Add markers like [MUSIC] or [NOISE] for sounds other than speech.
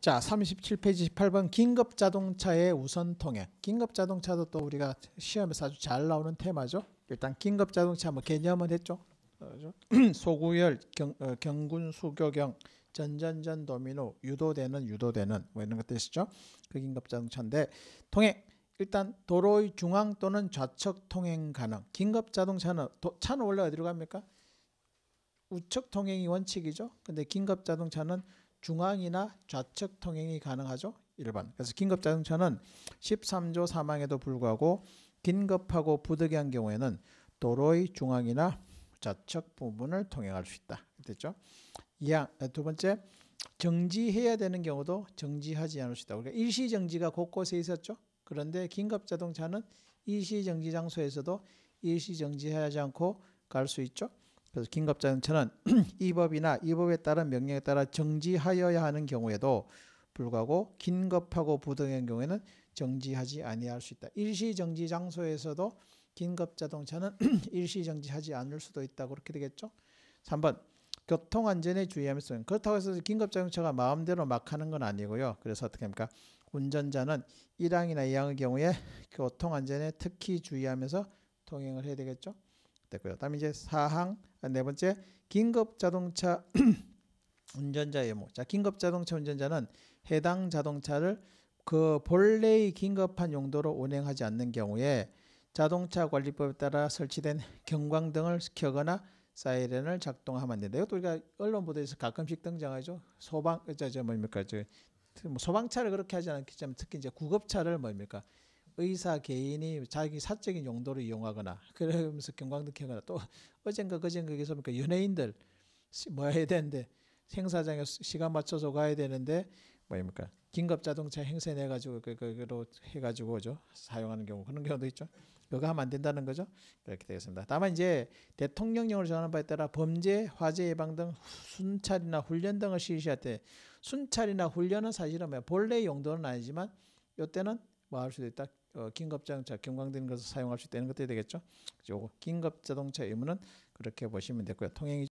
자, 37페이지 18번 긴급 자동차의 우선 통행. 긴급 자동차도 또 우리가 시험에서 아주 잘 나오는 테마죠. 일단 긴급 자동차 뭐 개념은 했죠. [CLEARS THROAT] 소구열, 경, 어, 경군, 수교경, 전전전 도미노, 유도되는, 유도되는 뭐 이런 것 뜻이죠. 그 긴급 자동차인데 통행. 일단 도로의 중앙 또는 좌측 통행 가능. 긴급 자동차는 도, 차는 원래 어디로 갑니까? 우측 통행이 원칙이죠. 근데 긴급 자동차는 중앙이나 좌측 통행이 가능하죠. 1번. 그래서 긴급자동차는 13조 사망에도 불구하고 긴급하고 부득이한 경우에는 도로의 중앙이나 좌측 부분을 통행할 수 있다. 됐죠? 이항 두 번째 정지해야 되는 경우도 정지하지 않을 수 있다. 그러니까 일시 정지가 곳곳에 있었죠. 그런데 긴급자동차는 일시 정지 장소에서도 일시 정지하지 않고 갈 수 있죠. 그래서 긴급자연처는 [CLEARS THROAT] 이 법이나 이 법에 따른 명령에 따라 정지하여야 하는 경우에도 불구하고 긴급하고 부등한 경우에는 정지하지 아니할 수 있다. 일시 정지 장소에서도 긴급 자동차는 [CLEARS THROAT] 일시 정지하지 않을 수도 있다. 그렇게 되겠죠? 3번 교통 안전에 주의하면서 그렇다고 해서 긴급 자동차가 마음대로 막 하는 건 아니고요. 그래서 어떻게 합니까? 운전자는 1항이나 2항의 경우에 교통 안전에 특히 주의하면서 통행을 해야 되겠죠? 됐고요. 다음 이제 사항 네 번째 긴급 자동차 [CLEARS THROAT] 운전자 의무. 자, 긴급 자동차 운전자는 해당 자동차를 그 본래의 긴급한 용도로 운행하지 않는 경우에 자동차 관리법에 따라 설치된 경광등을 켜거나 사이렌을 작동하면 된다. 이것도 우리가 언론 보도에서 가끔씩 등장하죠. 소방, 저, 저 뭡니까? 저, 뭐 소방차를 그렇게 하지 않겠지만 특히 이제 구급차를 뭡니까? 의사 개인이 자기 사적인 용도로 이용하거나 [LAUGHS] 그러면서 경광등켜거나 또 어젠가 그젠가 여기서 보니까 그 연예인들 뭐 해야 되는데 행사장에 시간 맞춰서 가야 되는데 뭐입니까 긴급 자동차 행세 내 가지고 그거로 그, 해 가지고죠 사용하는 경우 그런 경우도 있죠 그거 하면 안 된다는 거죠 그렇게 되겠습니다 다만 이제 대통령령을 정하는 바에 따라 범죄 화재 예방 등 순찰이나 훈련 등을 실시할 때 순찰이나 훈련은 사실은 뭐 본래 용도는 아니지만 요때는 뭐 할 수도 있다 어, 긴급자동차 경광등 것을 사용할 수 있다는 것도 되겠죠. 요거 긴급자동차 의무는 그렇게 보시면 되고요. 통행이